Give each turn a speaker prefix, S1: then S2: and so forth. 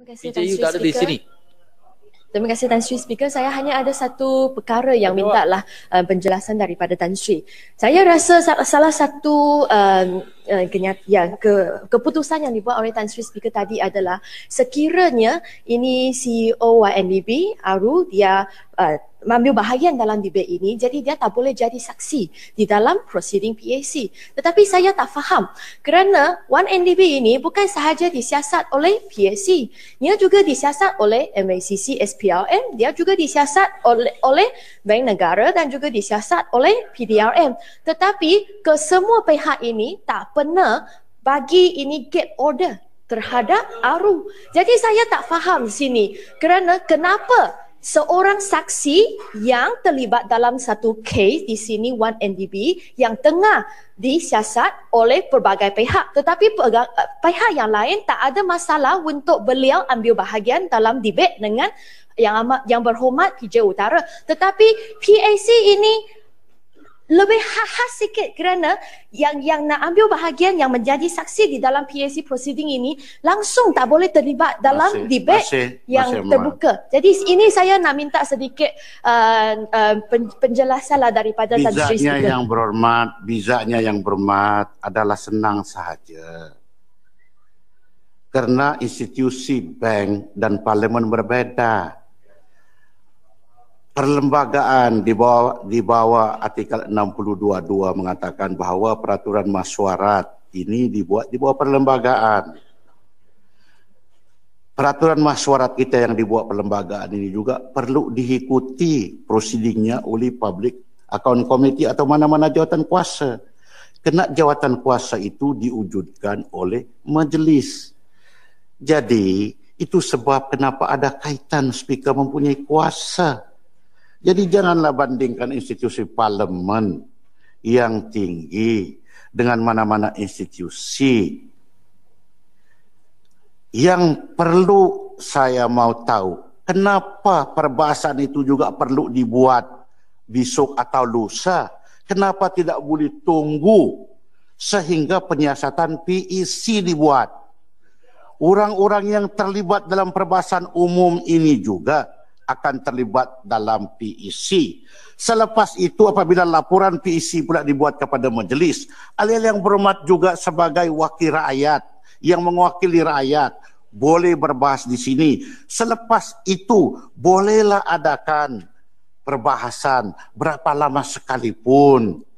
S1: Terima kasih Tan Sri Speaker. Terima kasih Tan Sri Speaker. Saya hanya ada satu perkara yang minta lah uh, penjelasan daripada Tan Sri. Saya rasa salah satu um, eh, eh, kenyataan ya, ke, keputusan yang dibuat oleh Tan Sri Speaker tadi adalah sekiranya ini CEO YNDB Aru dia uh, mengambil bahagian dalam debat ini jadi dia tak boleh jadi saksi di dalam proceeding PAC tetapi saya tak faham kerana 1NDB ini bukan sahaja disiasat oleh PAC dia juga disiasat oleh MACC SPRM dia juga disiasat oleh, oleh Bank Negara dan juga disiasat oleh PDRM tetapi kesemua pihak ini tak pernah bagi ini get order terhadap ARU. Jadi saya tak faham sini kerana kenapa seorang saksi yang terlibat dalam satu case di sini 1NDB yang tengah disiasat oleh pelbagai pihak tetapi pihak yang lain tak ada masalah untuk beliau ambil bahagian dalam debate dengan yang amat yang berhormat PJ Utara tetapi PAC ini lebih khas sikit kerana yang yang nak ambil bahagian yang menjadi saksi di dalam PAC proceeding ini langsung tak boleh terlibat dalam masih, debate masih, yang masih terbuka. Amat. Jadi ini saya nak minta sedikit uh, uh, penjelasanlah daripada Tuan Sri. Bizaknya yang
S2: berhormat, bijaknya yang berhormat adalah senang sahaja. Kerana institusi bank dan parlimen berbeda perlembagaan di bawah di bawah artikel 622 mengatakan bahawa peraturan mesyuarat ini dibuat di bawah perlembagaan. Peraturan mesyuarat kita yang dibuat perlembagaan ini juga perlu diikuti prosedingnya oleh public account committee atau mana-mana jawatan kuasa. Kena jawatan kuasa itu diwujudkan oleh majlis. Jadi itu sebab kenapa ada kaitan speaker mempunyai kuasa jadi janganlah bandingkan institusi parlemen yang tinggi dengan mana-mana institusi yang perlu saya mau tahu kenapa perbahasan itu juga perlu dibuat besok atau lusa kenapa tidak boleh tunggu sehingga penyiasatan PIC e dibuat orang-orang yang terlibat dalam perbahasan umum ini juga akan terlibat dalam PEC. Selepas itu apabila laporan PEC pula dibuat kepada majlis, alih-alih yang berhormat juga sebagai wakil rakyat yang mewakili rakyat boleh berbahas di sini. Selepas itu bolehlah adakan perbahasan berapa lama sekalipun.